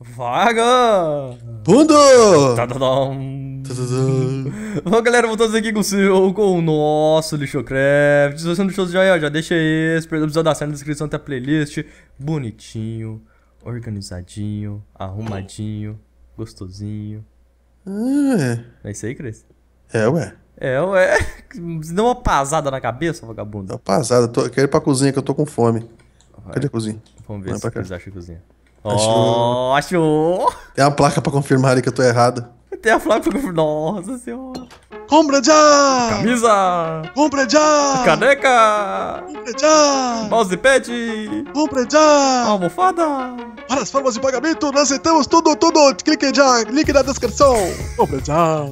Vaga! Bundo! Bom, tá, tá, tá. galera, voltamos aqui com o, seu, com o nosso Lixocraft. Se você não deixou já, já deixa esse. Perdeu precisa dar certo na descrição, tem a playlist. Bonitinho, organizadinho, arrumadinho, gostosinho. Ah, é. é isso aí, Cris? É, ué. É, ué. Você deu uma pasada na cabeça, vagabundo? Dá uma pasada. Tô, quero ir pra cozinha que eu tô com fome. Vai. Cadê a cozinha? Vamos ver Vai se vocês acham acha a cozinha. Achou. Tem a placa pra confirmar que eu tô errado. Tem a placa pra confirmar. Nossa senhora. Compra já! Camisa! Compra já! Caneca! Compra já! Mousepad! Compra já! Almofada! Para as formas de pagamento, nós aceitamos tudo, tudo! Clique já! Link na descrição! Compra já!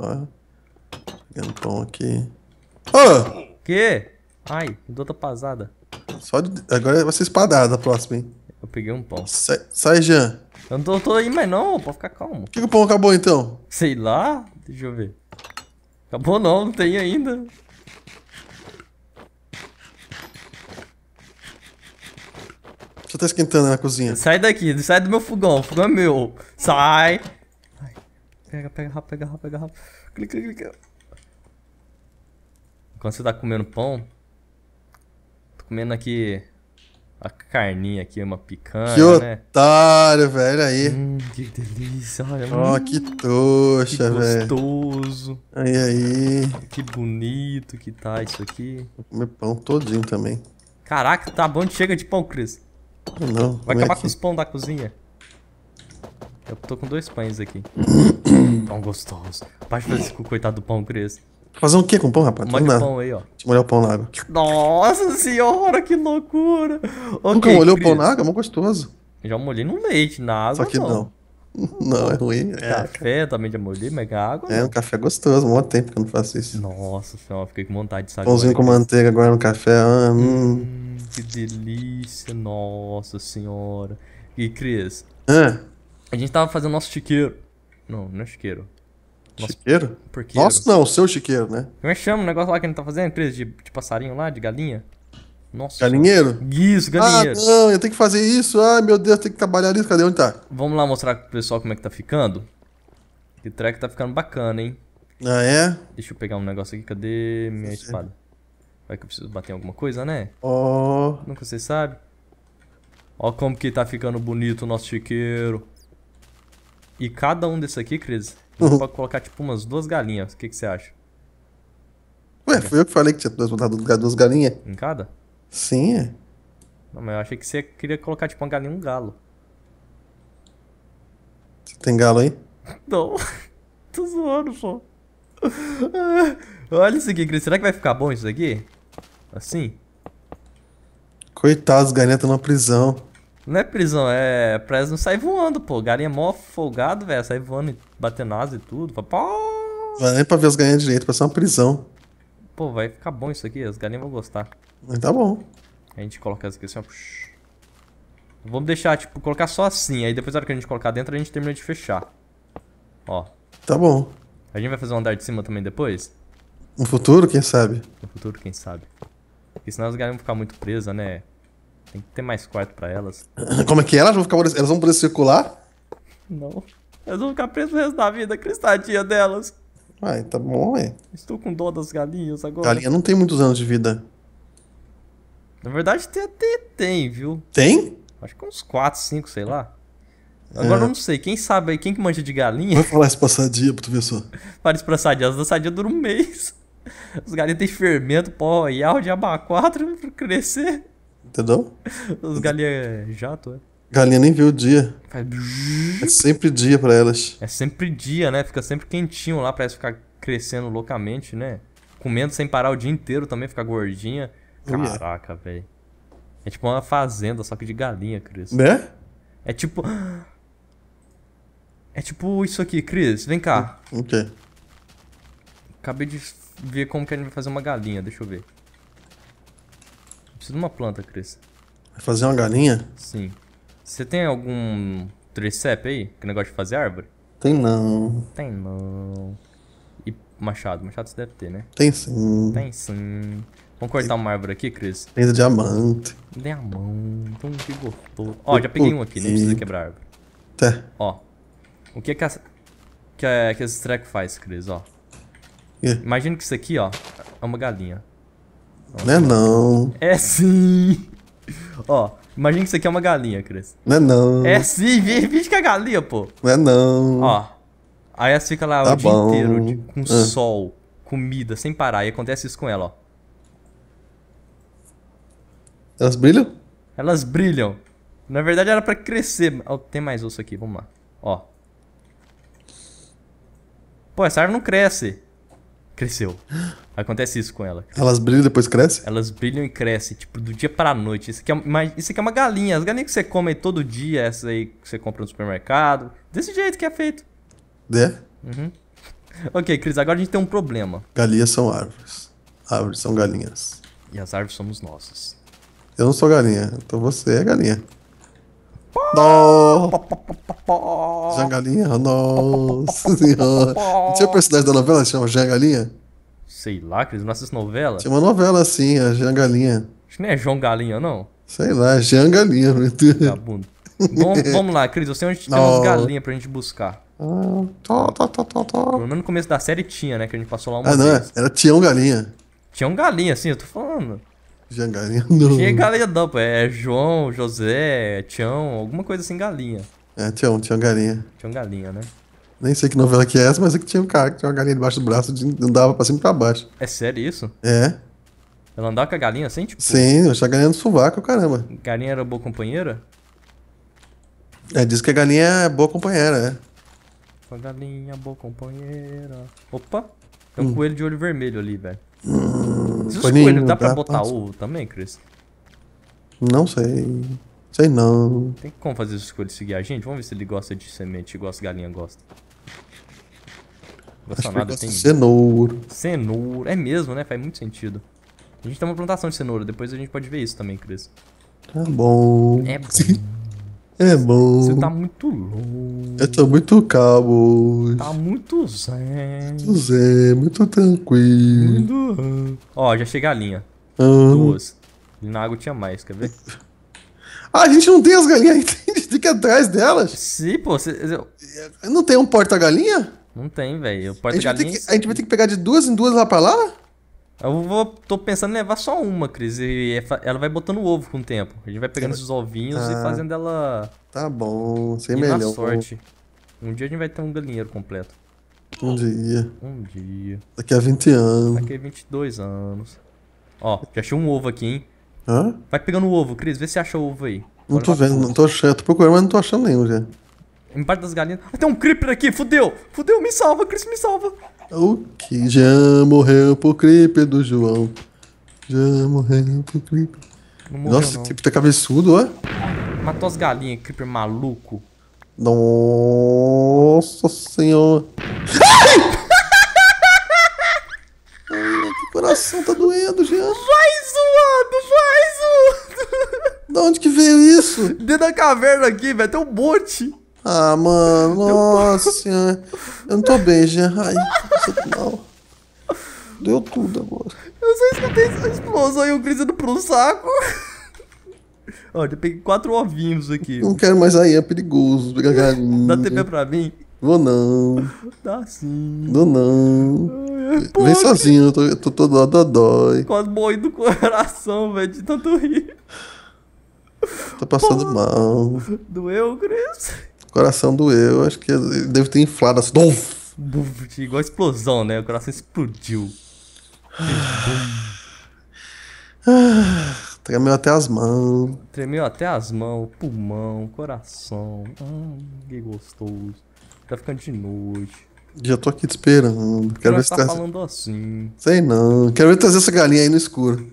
Ó. Gantão aqui. Ah! Que? Ai, dou outra pasada. Só de... Agora vai ser espadada a próxima, hein? Eu peguei um pão. Sai, sai Jean. Eu não tô, tô aí mais não, pode ficar calmo. O que, que o pão acabou então? Sei lá, deixa eu ver. Acabou não, não tem ainda. Você tá esquentando na cozinha. Sai daqui, sai do meu fogão, o fogão é meu. Sai. Ai, pega, pega, rápido, pega, rápido, pega, rápido. Clica, clica, clica. Enquanto você tá comendo pão, tô comendo aqui a carninha aqui, uma picanha, que né? otário, né? velho, aí. Hum, que delícia, olha. Ó, oh, que tocha, velho. Que gostoso. Aí, aí. Que bonito que tá isso aqui. Vou comer pão todinho também. Caraca, tá bom, chega de pão, Cris. Não, Vai é acabar aqui. com os pão da cozinha. Eu tô com dois pães aqui. pão gostoso. Baixa com o coitado do pão, Cris. Fazer o um quê com pão, rapaz? Molha o pão aí, ó. Deixa eu molhar o pão na água. Nossa senhora, que loucura! Okay, Nunca molhou o pão na água? É mó gostoso. já molhei no leite, na água Só que não. não. Não, é ruim. É, café também já molhei, mas água. É, um café gostoso, Muito tempo que eu não faço isso. Nossa senhora, fiquei com vontade de sair. Pãozinho com manteiga agora no café. Ah, hum, hum. Que delícia, nossa senhora. E Cris, É. a gente tava fazendo nosso chiqueiro. Não, não é chiqueiro. Nosso chiqueiro? Porqueiro. não, o seu chiqueiro, né? Como é que chama o negócio lá que a gente tá fazendo? Empresa de, de passarinho lá, de galinha? Nossa. Galinheiro? Isso, galinheiro. Ah, não, eu tenho que fazer isso. Ai, meu Deus, tem que trabalhar isso. Cadê onde tá? Vamos lá mostrar pro pessoal como é que tá ficando. Que track tá ficando bacana, hein? Ah, é? Deixa eu pegar um negócio aqui. Cadê minha espada? Vai que eu preciso bater em alguma coisa, né? Ó. Oh. Nunca você sabe. Ó como que tá ficando bonito o nosso chiqueiro. E cada um desse aqui, Cris, a uhum. pode colocar tipo umas duas galinhas. O que, que você acha? Ué, foi eu que falei que tinha botado duas galinhas? Em cada? Sim, é. Não, mas eu achei que você queria colocar tipo uma galinha e um galo. Você tem galo aí? Não. Tô zoando, pô. Olha isso aqui, Cris. Será que vai ficar bom isso aqui? Assim? Coitado, os galinhas estão na prisão. Não é prisão, é. preso não sai voando, pô. Galinha mó folgado, velho. Sai voando e batendo asa e tudo. Vai nem pra ver as galinhas direito, pra ser uma prisão. Pô, vai ficar bom isso aqui, as galinhas vão gostar. Tá bom. A gente coloca as aqui assim, ó. Vamos deixar, tipo, colocar só assim. Aí depois da hora que a gente colocar dentro, a gente termina de fechar. Ó. Tá bom. A gente vai fazer um andar de cima também depois? No futuro, quem sabe? No futuro, quem sabe. Porque senão as galinhas vão ficar muito presas, né? Tem que ter mais quarto pra elas. Como é que é? elas vão ficar? Elas vão poder circular? Não. Elas vão ficar presas o resto da vida, cristadinha delas. Ai, ah, tá bom, ué. Estou com dó das galinhas agora. Galinha não tem muitos anos de vida. Na verdade, tem até tem, viu? Tem? Acho que uns 4, 5, sei lá. Agora é. eu não sei, quem sabe aí, quem que manja de galinha? Vai falar isso pra sadia pra tu ver só. Para isso pra sadia, as da sadia duram um mês. As galinhas têm fermento, pó royal, de aba pra crescer. Entendeu? Os galinha é jato, é. Galinha nem vê o dia. Faz... É sempre dia para elas. É sempre dia, né? Fica sempre quentinho lá, parece ficar crescendo loucamente, né? Comendo sem parar o dia inteiro também, ficar gordinha. Oh, Caraca, velho. É tipo uma fazenda, só que de galinha, Cris. Né? É tipo. É tipo isso aqui, Cris. Vem cá. O quê? Acabei de ver como que a gente vai fazer uma galinha, deixa eu ver. Preciso de uma planta, Cris. Vai fazer uma galinha? Sim. Você tem algum tricep aí? Que negócio de fazer árvore? Tem não. Tem não. E machado? Machado você deve ter, né? Tem sim. Tem sim. Vamos cortar tem... uma árvore aqui, Cris? Tem diamante. Diamante. Então que gostoso. Ó, já peguei um aqui, não precisa quebrar árvore. Tá. Ó. O que é que, as... que, é... que esse treco faz, Cris? Ó. Yeah. Imagina que isso aqui, ó, é uma galinha. Não é não. É sim. Ó, imagina que isso aqui é uma galinha, Cris. Não é não. É sim, finge que é galinha, pô. Não é não. Ó, aí as fica lá tá o dia bom. inteiro com ah. sol, comida, sem parar. E acontece isso com ela, ó. Elas brilham? Elas brilham. Na verdade era pra crescer. Oh, tem mais osso aqui, vamos lá. Ó. Pô, essa árvore não cresce. Cresceu. Acontece isso com ela. Elas brilham e depois crescem? Elas brilham e crescem, tipo, do dia pra noite. Isso aqui, é, uma, isso aqui é uma galinha. As galinhas que você come todo dia, essas aí que você compra no supermercado. Desse jeito que é feito. É? Uhum. Ok, Cris, agora a gente tem um problema. Galinhas são árvores. Árvores são galinhas. E as árvores somos nossas. Eu não sou galinha, então você é galinha. Não! Jangalinha? É Nossa pó. Não tinha personagem da novela que chama Jangalinha? Sei lá, Cris, não assiste novela? Tinha uma novela assim, a Jean Galinha. Acho que não é João Galinha, não. Sei lá, Jean Galinha. Vagabundo. Bom, vamos lá, Cris, eu sei onde tem umas galinhas pra gente buscar. Ah, tá, tá, tá, tá, Pelo menos no começo da série tinha, né? Que a gente passou lá uma Ah, não, era Tião Galinha. Tião Galinha, sim. eu tô falando. Jean Galinha, não. Tinha galinha não, pô. É João, José, Tião, alguma coisa assim, galinha. É, Tião, Tião Galinha. Tião Galinha, né? Nem sei que novela que é essa, mas é que tinha um cara que tinha uma galinha debaixo do braço e andava pra cima e pra baixo. É sério isso? É. Ela andava com a galinha assim, tipo? Sim, eu achei ganhando galinha no sovaco, caramba. Galinha era boa companheira? É, diz que a galinha é boa companheira, é. A galinha boa companheira. Opa! Tem é um hum. coelho de olho vermelho ali, velho. Hum, Esses coelhos dá, tá? pra, botar ovo também, Chris? Não sei. Sei não. Tem como fazer os coelhos seguir a gente? Vamos ver se ele gosta de semente igual as galinhas gostam. Relacionado tem. Cenoura. Cenoura. É mesmo, né? Faz muito sentido. A gente tem uma plantação de cenoura, depois a gente pode ver isso também, Cris. Tá bom. É bom. É bom. Você tá muito louco. Eu tô muito calmo Tá muito zen. Muito zen, muito tranquilo. Muito... Ó, já chega a linha. Ah. Duas. Na água tinha mais, quer ver? ah, a gente não tem as galinhas ainda. A gente tem que ir atrás delas. Sim, pô. Cê... Não tem um porta-galinha? Não tem, velho. A, gente a gente vai ter que pegar de duas em duas lá pra lá? Eu vou, tô pensando em levar só uma, Cris. E é ela vai botando ovo com o tempo. A gente vai pegando é, esses ovinhos ah, e tá. fazendo ela. Tá bom, sem é melhor. Na sorte. Um dia a gente vai ter um galinheiro completo. Um dia. Um dia. Daqui a 20 anos. Daqui a 22 anos. Ó, já achei um ovo aqui, hein? Hã? Vai pegando o ovo, Cris. Vê se acha o ovo aí. Não Agora tô vendo, não tô achando. Tô procurando, mas não tô achando nenhum já. Embaixo das galinhas. Ah, tem um creeper aqui, fudeu! Fudeu, me salva, Chris, me salva! O que já morreu pro creeper do João. Já morreu pro creeper. Morreu, Nossa, o creeper tá cabeçudo, ó. Matou as galinhas, creeper maluco. Nossa senhora. Ai, meu coração tá doendo, Jean. Vai zoando, vai zoando. De onde que veio isso? Dentro da caverna aqui, velho, tem um bote. Ah, mano, nossa Eu não tô bem, já. Ai, tô mal. Deu tudo agora. Eu só escutei essa explosão e eu gritando pro saco. Ó, eu peguei quatro ovinhos aqui. Não quero mais aí, é perigoso. Pegar galinha. Dá TP pra mim? Vou não. Dá sim. Vou não. Ai, Vem sozinho, eu tô, eu tô todo Quase morri do coração, velho, de tanto rir. Tô passando porra. mal. Doeu, Cris? coração doeu, acho que deve ter inflado assim. Dof! Igual a explosão, né? O coração explodiu. Ah, tremeu até as mãos. Tremeu até as mãos, pulmão, coração. Ah, que gostoso. Tá ficando de noite. Já tô aqui te esperando. Quero ver se tá tra... falando assim. Sei não. Quero ver trazer essa galinha aí no escuro.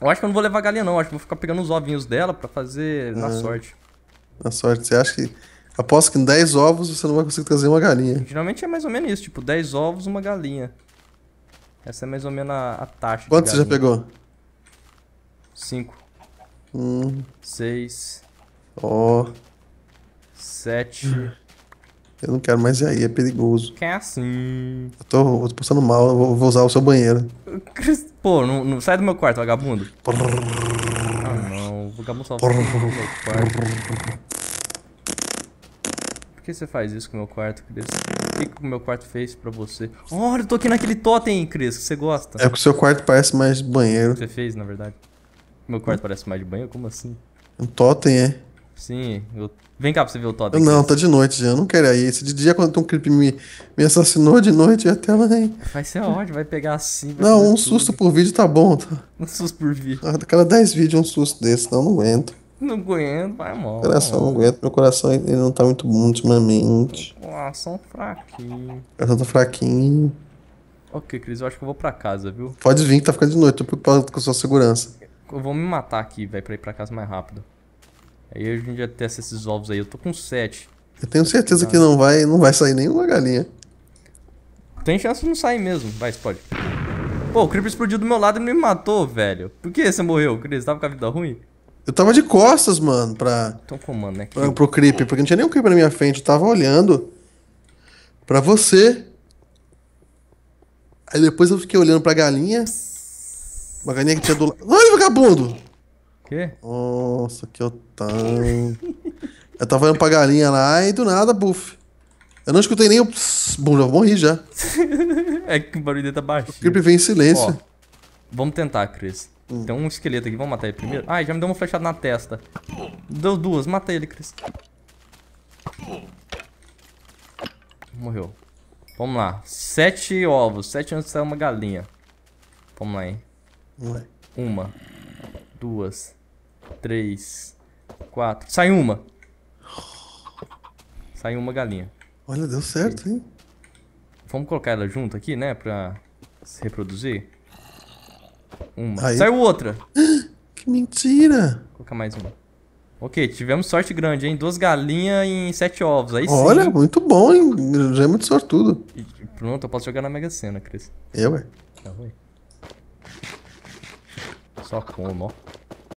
Eu acho que eu não vou levar galinha, não. Eu acho que vou ficar pegando os ovinhos dela pra fazer na é. sorte. Na sorte. Você acha que Aposto que em 10 ovos você não vai conseguir trazer uma galinha. Geralmente é mais ou menos isso, tipo 10 ovos, uma galinha. Essa é mais ou menos a, a taxa. Quantos você já pegou? 5. 6. Hum. Ó. 7. Eu não quero mais ir aí, é perigoso. Quem é assim. Eu tô, eu tô passando mal, eu vou, vou usar o seu banheiro. Pô, não, não, sai do meu quarto, vagabundo. ah não, o vagabundo só sai meu quarto que você faz isso com o meu quarto, Cris? O que, que o meu quarto fez pra você? Olha, eu tô aqui naquele totem, Cris, que você gosta. É que o seu quarto parece mais banheiro. Você fez, na verdade. Meu quarto hum? parece mais de banheiro? Como assim? Um totem, é? Sim. Eu... Vem cá pra você ver o totem. Não, tá de noite já. Eu não quero aí. Se de dia, quando um creep me, me assassinou de noite, até lá, nem. Vai ser ótimo, vai pegar assim. Vai não, um tudo. susto por vídeo tá bom. Tá? Um susto por vídeo. Ah, cada 10 vídeos, um susto desse. Não, não aguento. Não aguento, vai mal. Coração não aguento, meu coração ele não tá muito bom ultimamente. Coração fraquinho. Coração tá fraquinho. Ok, Cris, eu acho que eu vou pra casa, viu? Pode vir, tá ficando de noite, tô preocupado com a sua segurança. Eu vou me matar aqui, velho, pra ir pra casa mais rápido. Aí a gente já testa esses ovos aí, eu tô com sete. Eu tenho certeza ah. que não vai, não vai sair nenhuma galinha. Tem chance de não sair mesmo, vai, pode. Pô, o Creeper explodiu do meu lado e me matou, velho. Por que você morreu, Cris? Tava com a vida ruim? Eu tava de costas, mano, pra. Então, comando, né? Pra, pro creep, porque não tinha nenhum creep na minha frente. Eu tava olhando pra você. Aí depois eu fiquei olhando pra galinha. Uma galinha que tinha do lado. Olha, vagabundo! Quê? Nossa, que otário. eu tava olhando pra galinha lá e do nada, buf. Eu não escutei nem o. Pss, bom, já morri já. é que o barulho dele tá baixo. O creep vem em silêncio. Ó, vamos tentar, Chris. Hum. Tem um esqueleto aqui, vamos matar ele primeiro. Ai, já me deu uma flechada na testa. Deu duas, mata ele, Cris. Morreu. Vamos lá. Sete ovos. Sete antes é uma galinha. Vamos lá, hein. Uma. Duas. Três. Quatro. Sai uma. Sai uma galinha. Olha, deu certo, hein? Vamos colocar ela junto aqui, né? Pra se reproduzir. Uma. Aí. Saiu outra. Que mentira. Vou colocar mais uma. Ok, tivemos sorte grande, hein? Duas galinhas em sete ovos. Aí Olha, sim. muito bom, hein? Já é muito sortudo. E, pronto, eu posso jogar na Mega Sena, Cris. Eu, ué. Tá ruim. Só como, ó.